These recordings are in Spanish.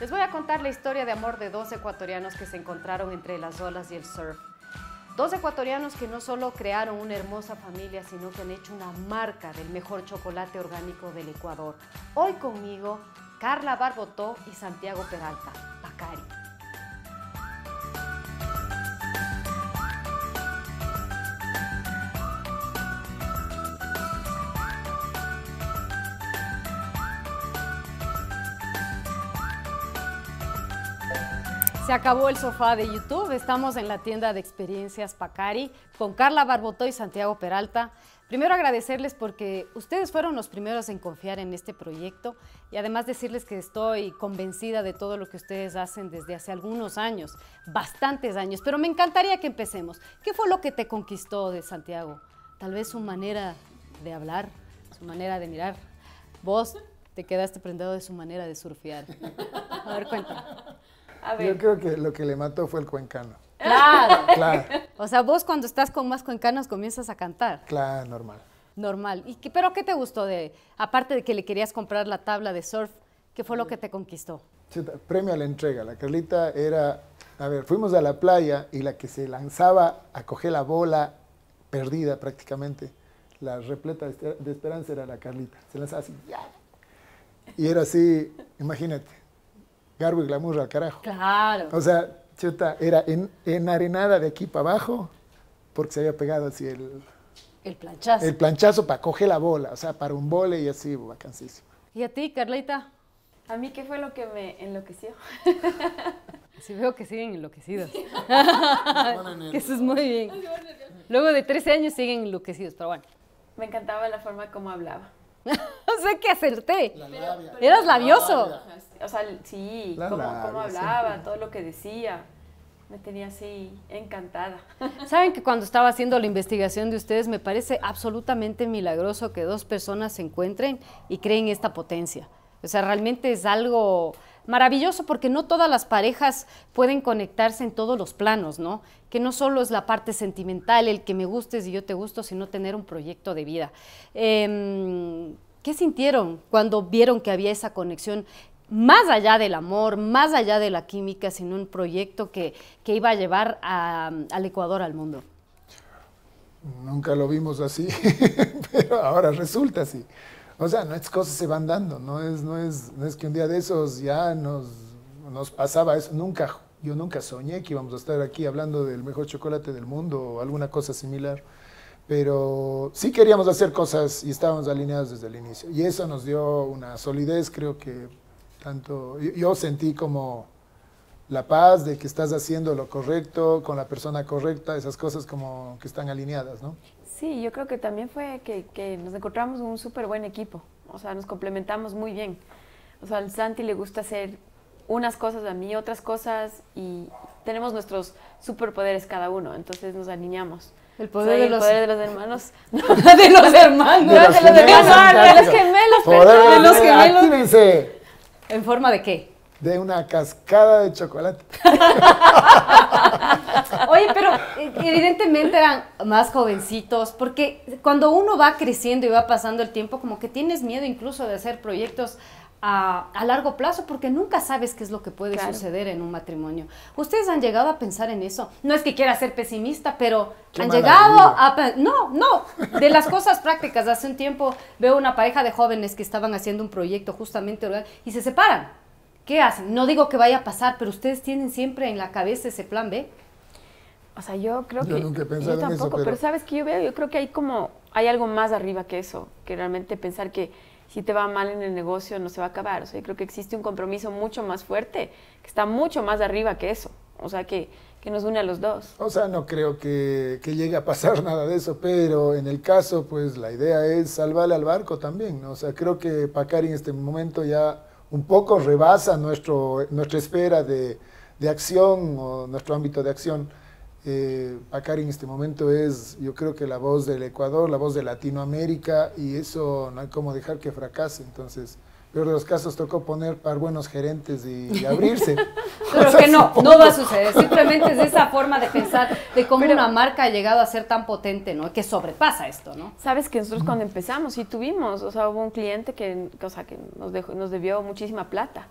Les voy a contar la historia de amor de dos ecuatorianos que se encontraron entre las olas y el surf. Dos ecuatorianos que no solo crearon una hermosa familia, sino que han hecho una marca del mejor chocolate orgánico del Ecuador. Hoy conmigo, Carla Barbotó y Santiago Peralta, Bacari. Se acabó el sofá de YouTube. Estamos en la tienda de experiencias Pacari con Carla Barbotó y Santiago Peralta. Primero agradecerles porque ustedes fueron los primeros en confiar en este proyecto y además decirles que estoy convencida de todo lo que ustedes hacen desde hace algunos años, bastantes años, pero me encantaría que empecemos. ¿Qué fue lo que te conquistó de Santiago? Tal vez su manera de hablar, su manera de mirar. Vos te quedaste prendado de su manera de surfear. A ver, cuéntame. Yo creo que lo que le mató fue el cuencano. Claro. claro. O sea, vos cuando estás con más cuencanos comienzas a cantar. Claro, normal. Normal. ¿Y ¿Pero qué te gustó de, aparte de que le querías comprar la tabla de surf, qué fue lo que te conquistó? premio a la entrega. La Carlita era, a ver, fuimos a la playa y la que se lanzaba a coger la bola perdida prácticamente, la repleta de esperanza era la Carlita. Se lanzaba así, Y era así, imagínate, Garbo y Glamour al carajo. Claro. O sea, chuta, era en, arenada de aquí para abajo porque se había pegado así el... El planchazo. El planchazo para coger la bola, o sea, para un vole y así, vacancísimo. ¿Y a ti, Carlita? ¿A mí qué fue lo que me enloqueció? Sí, veo que siguen enloquecidos. eso es muy bien. Luego de 13 años siguen enloquecidos, pero bueno. Me encantaba la forma como hablaba. No sé qué acerté. Eras labioso. O sea, sí, cómo, hablaba, todo lo que decía. Me tenía así encantada. Saben que cuando estaba haciendo la investigación de ustedes, me parece absolutamente milagroso que dos personas se encuentren y creen esta potencia. O sea, realmente es algo maravilloso porque no todas las parejas pueden conectarse en todos los planos, ¿no? que no solo es la parte sentimental, el que me gustes y yo te gusto, sino tener un proyecto de vida. Em, ¿Qué sintieron cuando vieron que había esa conexión más allá del amor, más allá de la química, sino un proyecto que, iba a llevar al Ecuador al mundo? Nunca lo vimos así, pero ahora resulta así. O sea, no es cosas se van dando, no es, no es, que un día de esos ya nos, nos pasaba eso, nunca yo nunca soñé que íbamos a estar aquí hablando del mejor chocolate del mundo o alguna cosa similar, pero sí queríamos hacer cosas y estábamos alineados desde el inicio. Y eso nos dio una solidez, creo que tanto yo sentí como la paz de que estás haciendo lo correcto con la persona correcta, esas cosas como que están alineadas, ¿no? Sí, yo creo que también fue que, nos encontramos un súper buen equipo, o sea, nos complementamos muy bien. O sea, al Santi le gusta hacer unas cosas a mí, otras cosas, y tenemos nuestros superpoderes cada uno, entonces nos alineamos. El poder, de, los... hermanos. No, de los hermanos. De los, de los gemelos. de los gemelos. ¿En forma de qué? De una cascada de chocolate. Oye, pero eh, evidentemente eran más jovencitos, porque cuando uno va creciendo y va pasando el tiempo, como que tienes miedo incluso de hacer proyectos a, largo plazo porque nunca sabes qué es lo que puede suceder en un matrimonio. ¿Ustedes han llegado a pensar en eso? No es que quiera ser pesimista, pero han llegado a... No, no, de las cosas prácticas. Hace un tiempo veo una pareja de jóvenes que estaban haciendo un proyecto justamente y se separan. ¿Qué hacen? No digo que vaya a pasar, pero ustedes tienen siempre en la cabeza ese plan B. O sea, yo creo que... yo tampoco, pero... pero... sabes que yo veo, yo creo que hay como, hay algo más arriba que eso, que realmente pensar que si te va mal en el negocio no se va a acabar. O sea, yo creo que existe un compromiso mucho más fuerte, que está mucho más arriba que eso. O sea, que, que nos une a los dos. O sea, no creo que, que, llegue a pasar nada de eso, pero en el caso, pues la idea es salvarle al barco también. O sea, creo que Pacari en este momento ya un poco rebasa nuestro, nuestra esfera de, de acción o nuestro ámbito de acción. Eh, en este momento es, yo creo que la voz del Ecuador, la voz de Latinoamérica, y eso no hay como dejar que fracase. Entonces, peor de los casos, tocó poner para buenos gerentes y, abrirse. Pero que no, no va a suceder. Simplemente es esa forma de pensar de cómo una marca ha llegado a ser tan potente, ¿no? Que sobrepasa esto, ¿no? Sabes que nosotros cuando empezamos, sí tuvimos, o sea, hubo un cliente que, o que nos, dejó, nos debió muchísima plata.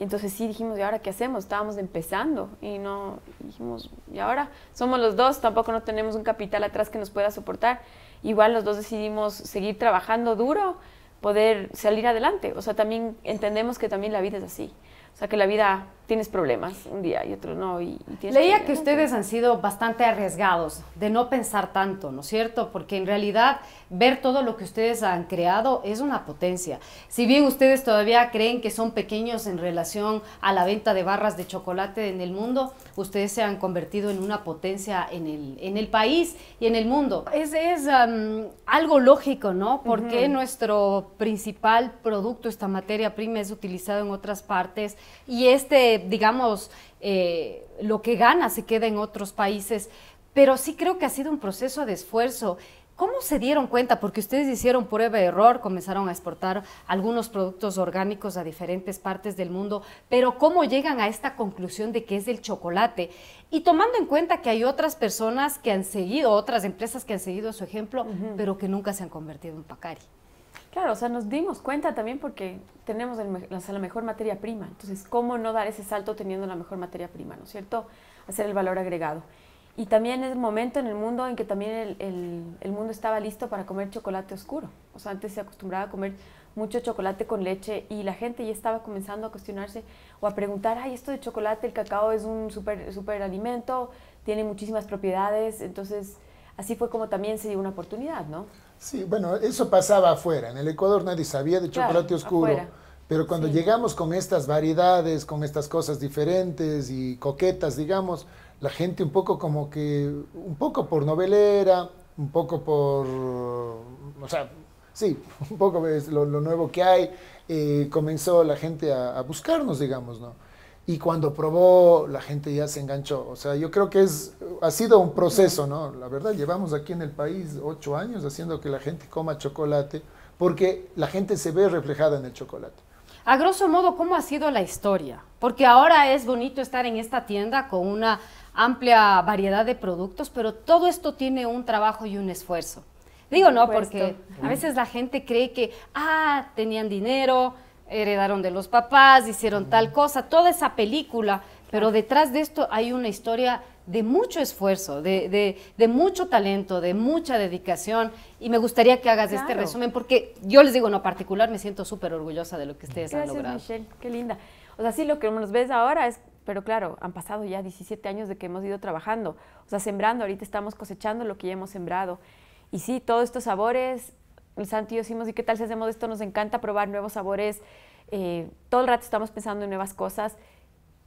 Y entonces sí dijimos, ¿y ahora qué hacemos? Estábamos empezando y no dijimos, ¿y ahora? Somos los dos, tampoco no tenemos un capital atrás que nos pueda soportar. Igual los dos decidimos seguir trabajando duro, poder salir adelante. O sea, también entendemos que también la vida es así. O sea, que la vida tienes problemas un día y otro no. Leía que, ustedes han sido bastante arriesgados de no pensar tanto, ¿no es cierto? Porque en realidad ver todo lo que ustedes han creado es una potencia. Si bien ustedes todavía creen que son pequeños en relación a la venta de barras de chocolate en el mundo, ustedes se han convertido en una potencia en el, en el país y en el mundo. Es, es algo lógico, ¿no? Porque nuestro principal producto, esta materia prima, es utilizado en otras partes y este digamos, eh, lo que gana se queda en otros países, pero sí creo que ha sido un proceso de esfuerzo. ¿Cómo se dieron cuenta? Porque ustedes hicieron prueba de error, comenzaron a exportar algunos productos orgánicos a diferentes partes del mundo, pero ¿cómo llegan a esta conclusión de que es del chocolate? Y tomando en cuenta que hay otras personas que han seguido, otras empresas que han seguido su ejemplo, pero que nunca se han convertido en Pacari. Claro, o sea, nos dimos cuenta también porque tenemos la mejor materia prima. Entonces, ¿cómo no dar ese salto teniendo la mejor materia prima, ¿no es cierto? Hacer el valor agregado. Y también es el momento en el mundo en que también el, mundo estaba listo para comer chocolate oscuro. O sea, antes se acostumbraba a comer mucho chocolate con leche y la gente ya estaba comenzando a cuestionarse o a preguntar, ay, esto de chocolate, el cacao es un súper super alimento, tiene muchísimas propiedades. Entonces, así fue como también se dio una oportunidad, ¿no? Sí, bueno, eso pasaba afuera. En el Ecuador nadie sabía de chocolate oscuro. Pero cuando llegamos con estas variedades, con estas cosas diferentes y coquetas, digamos, la gente un poco como que, un poco por novelera, un poco por, o sea, sí, un poco lo, nuevo que hay, eh, comenzó la gente a, a buscarnos, digamos, ¿no? y cuando probó la gente ya se enganchó. O sea, yo creo que es, ha sido un proceso, ¿no? La verdad, llevamos aquí en el país ocho años haciendo que la gente coma chocolate porque la gente se ve reflejada en el chocolate. A grosso modo, ¿cómo ha sido la historia? Porque ahora es bonito estar en esta tienda con una amplia variedad de productos, pero todo esto tiene un trabajo y un esfuerzo. Digo no, porque a veces la gente cree que, ah, tenían dinero, heredaron de los papás, hicieron tal cosa, toda esa película, pero detrás de esto hay una historia de mucho esfuerzo, de, de, mucho talento, de mucha dedicación, y me gustaría que hagas este resumen, porque yo les digo en lo particular, me siento súper orgullosa de lo que ustedes han logrado. Michelle, qué linda. O sea, sí, lo que nos ves ahora es, pero claro, han pasado ya 17 años de que hemos ido trabajando, o sea, sembrando, ahorita estamos cosechando lo que ya hemos sembrado. Y sí, todos estos sabores Santi y yo decimos, ¿y qué tal si hacemos esto? Nos encanta probar nuevos sabores, eh, todo el rato estamos pensando en nuevas cosas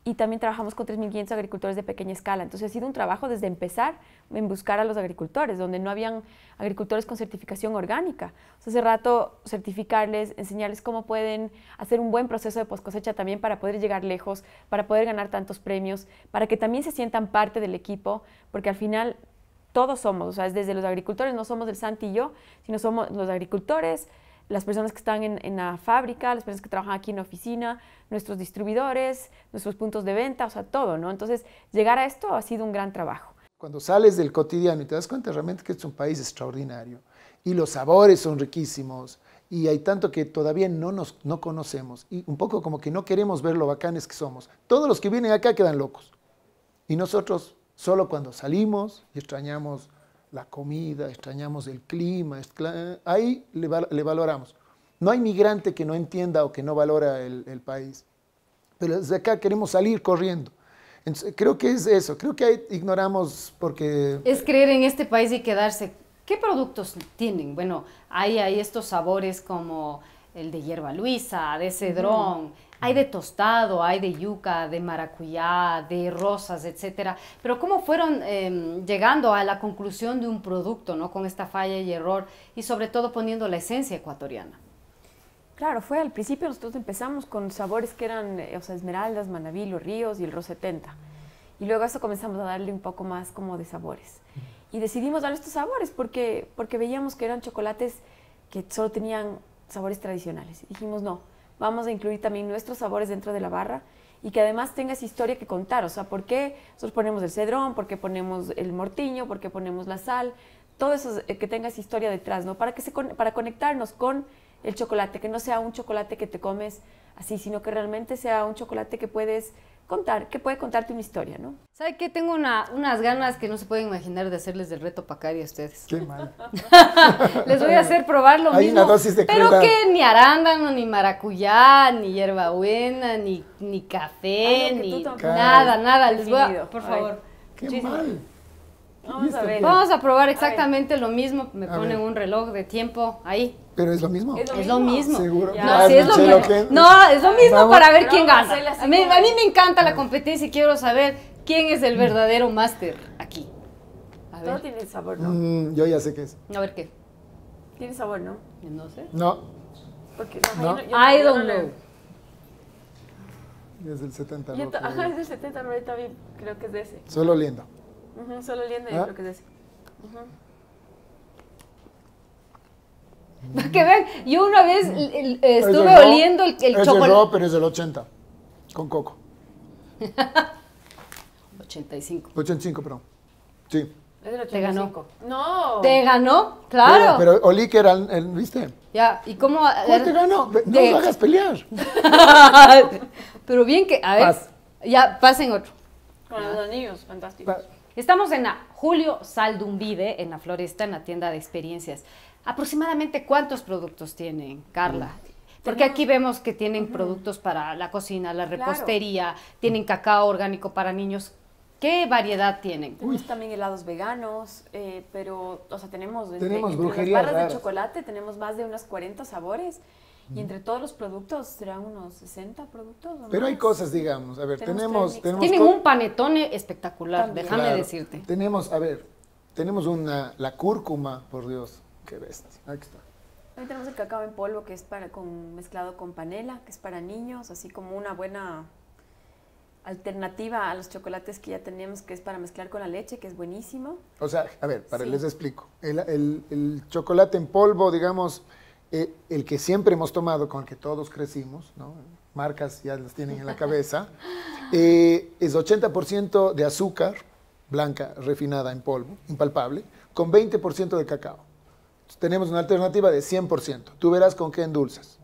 y también trabajamos con 3.500 agricultores de pequeña escala. Entonces ha sido un trabajo desde empezar en buscar a los agricultores, donde no habían agricultores con certificación orgánica. hace rato certificarles, enseñarles cómo pueden hacer un buen proceso de post cosecha también para poder llegar lejos, para poder ganar tantos premios, para que también se sientan parte del equipo, porque al final todos somos, o sea, es desde los agricultores, no somos el Santi y yo, sino somos los agricultores, las personas que están en, la fábrica, las personas que trabajan aquí en la oficina, nuestros distribuidores, nuestros puntos de venta, o sea, todo, ¿no? Entonces, llegar a esto ha sido un gran trabajo. Cuando sales del cotidiano y te das cuenta realmente que es un país extraordinario y los sabores son riquísimos y hay tanto que todavía no nos no conocemos y un poco como que no queremos ver lo bacanes que somos. Todos los que vienen acá quedan locos y nosotros Solo cuando salimos y extrañamos la comida, extrañamos el clima, ahí le, valoramos. No hay migrante que no entienda o que no valora el, país. Pero desde acá queremos salir corriendo. creo que es eso, creo que ahí ignoramos porque... Es creer en este país y quedarse. ¿Qué productos tienen? Bueno, hay, hay estos sabores como el de hierba luisa, de cedrón, hay de tostado, hay de yuca, de maracuyá, de rosas, etcétera. Pero cómo fueron em, llegando a la conclusión de un producto, ¿no? Con esta falla y error y sobre todo poniendo la esencia ecuatoriana. Claro, fue al principio nosotros empezamos con sabores que eran, eh, o esmeraldas, manabí, los ríos y el 70 Y luego a eso comenzamos a darle un poco más como de sabores. Y decidimos darle estos sabores porque, porque veíamos que eran chocolates que solo tenían sabores tradicionales. Dijimos, no, vamos a incluir también nuestros sabores dentro de la barra y que además tengas historia que contar. O sea, ¿por qué nosotros ponemos el cedrón? ¿Por qué ponemos el mortiño? ¿Por qué ponemos la sal? Todo eso eh, que tengas historia detrás, ¿no? Para, que se, para conectarnos con el chocolate, que no sea un chocolate que te comes así, sino que realmente sea un chocolate que puedes contar, que puede contarte una historia, ¿no? ¿Sabe qué? Tengo unas ganas que no se pueden imaginar de hacerles del reto Pacari a ustedes. Qué mal. Les voy a hacer probar lo mismo. pero que ni arándano, ni maracuyá, ni hierbabuena, ni, ni café, ni nada, nada. Les voy a, por favor. qué mal. Vamos a ver. Pues. Vamos a probar exactamente lo mismo. Me ponen un reloj de tiempo ahí. Pero es lo mismo. Es lo, mismo. Seguro. No, ah, sí es lo mismo. No, es lo mismo para ver quién gana. A mí, me encanta la competencia y quiero saber quién es el mm. verdadero máster aquí. A ver. Todo tiene sabor, ¿no? Mm, yo ya sé qué es. A ver qué. Tiene sabor, ¿no? No sé. No. Porque no, no. I don't know. Es del 70. ajá, es del 70, también. creo que es de ese. Solo lindo solo oliendo ah. yo creo que es así. Mm. Que vean, yo una vez mm. estuve oliendo el, el es chocolate. pero es del 80, con coco. 85. 85, perdón. Sí. Es del 85. Te ganó. No. ¿Te ganó? Claro. Pero, olí que era, el, ¿viste? Ya, ¿y cómo? ¿Cuál te ganó? No lo hagas pelear. pero bien que, a ver, ya pasen otro. Con los anillos, fantásticos. Estamos en la Julio vive en la Floresta, en la tienda de experiencias. ¿Aproximadamente cuántos productos tienen, Carla? Mm. Porque aquí vemos que tienen productos para la cocina, la repostería, tienen cacao orgánico para niños. ¿Qué variedad tienen? Tenemos también helados veganos, eh, pero, o sea, tenemos, barras de chocolate, tenemos más de unos 40 sabores. Y entre todos los productos serán unos 60 productos. Pero hay cosas, digamos. A ver, tenemos. tenemos Tienen un panetone espectacular, déjame decirte. Tenemos, a ver, tenemos una, la cúrcuma, por Dios, qué bestia. Ahí está. Ahí tenemos el cacao en polvo que es para con, mezclado con panela, que es para niños, así como una buena alternativa a los chocolates que ya teníamos, que es para mezclar con la leche, que es buenísimo. O sea, a ver, para les explico. El, el, el chocolate en polvo, digamos, eh, el que siempre hemos tomado, con el que todos crecimos, marcas ya las tienen en la cabeza, ah. eh, es 80% de azúcar blanca refinada en polvo, impalpable, con 20% de cacao. tenemos una alternativa de 100%. Tú verás con qué endulzas.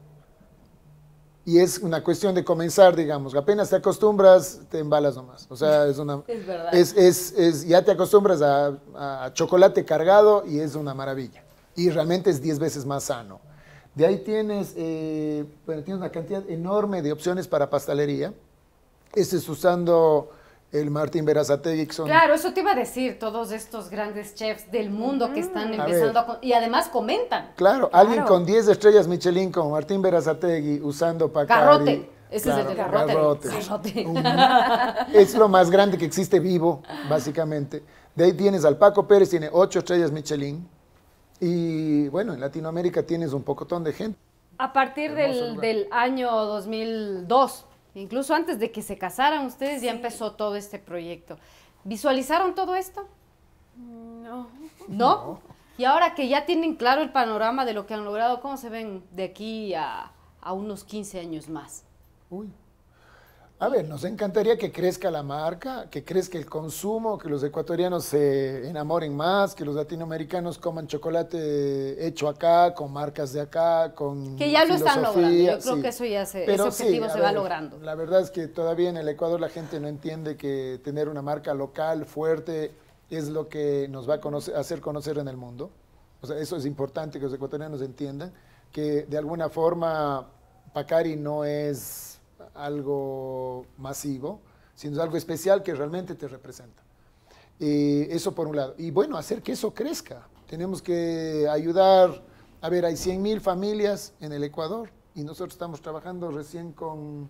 Y es una cuestión de comenzar, digamos, apenas te acostumbras, te embalas nomás. O sea, es una... Es verdad. Es, es, ya te acostumbras a, a chocolate cargado y es una maravilla. Y realmente es 10 veces más sano. De ahí eh, tienes, una cantidad enorme de opciones para pastelería. Este es usando el Martín Verazategui. Claro, eso te iba a decir, todos estos grandes chefs del mundo que están mm. empezando a, y además comentan. Claro, alguien con 10 estrellas Michelin como Martín Verazategui usando para Carrote. es el es lo más grande que existe vivo, básicamente. De ahí tienes al Paco Pérez, tiene 8 estrellas Michelin. Y bueno, en Latinoamérica tienes un pocotón de gente. A partir del, año 2002, incluso antes de que se casaran ustedes, ya empezó todo este proyecto. ¿Visualizaron todo esto? No. ¿No? Y ahora que ya tienen claro el panorama de lo que han logrado, ¿cómo se ven de aquí a, a unos 15 años más? Uy, a ver, nos encantaría que crezca la marca, que crezca el consumo, que los ecuatorianos se enamoren más, que los latinoamericanos coman chocolate hecho acá, con marcas de acá, con Que ya lo están logrando, yo creo que eso ya se, ese objetivo se va logrando. La verdad es que todavía en el Ecuador la gente no entiende que tener una marca local, fuerte, es lo que nos va a hacer conocer en el mundo. O sea, eso es importante que los ecuatorianos entiendan, que de alguna forma Pacari no es algo masivo, sino algo especial que realmente te representa. eso por un lado. Y bueno, hacer que eso crezca. Tenemos que ayudar. A ver, hay 100.000 familias en el Ecuador y nosotros estamos trabajando recién con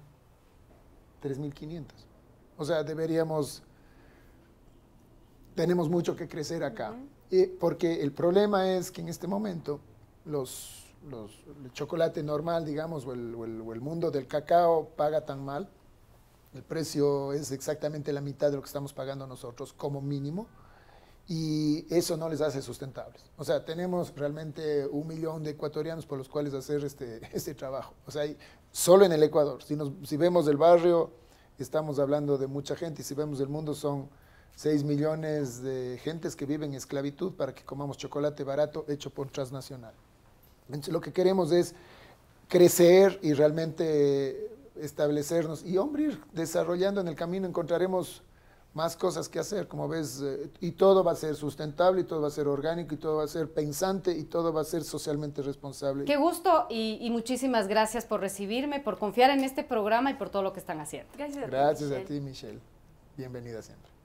3.500. O sea, deberíamos, tenemos mucho que crecer acá. porque el problema es que en este momento los los, el chocolate normal, digamos, o el, mundo del cacao paga tan mal. El precio es exactamente la mitad de lo que estamos pagando nosotros como mínimo y eso no les hace sustentables. O sea, tenemos realmente un millón de ecuatorianos por los cuales hacer este, este trabajo. O sea, solo en el Ecuador. Si, vemos el barrio, estamos hablando de mucha gente y si vemos el mundo son 6 millones de gentes que viven en esclavitud para que comamos chocolate barato hecho por transnacional. Lo que queremos es crecer y realmente establecernos. Y hombre, desarrollando en el camino encontraremos más cosas que hacer, como ves, eh, y todo va a ser sustentable, y todo va a ser orgánico, y todo va a ser pensante, y todo va a ser socialmente responsable. Qué gusto y, muchísimas gracias por recibirme, por confiar en este programa y por todo lo que están haciendo. Gracias a ti, A ti, Michelle. Bienvenida siempre.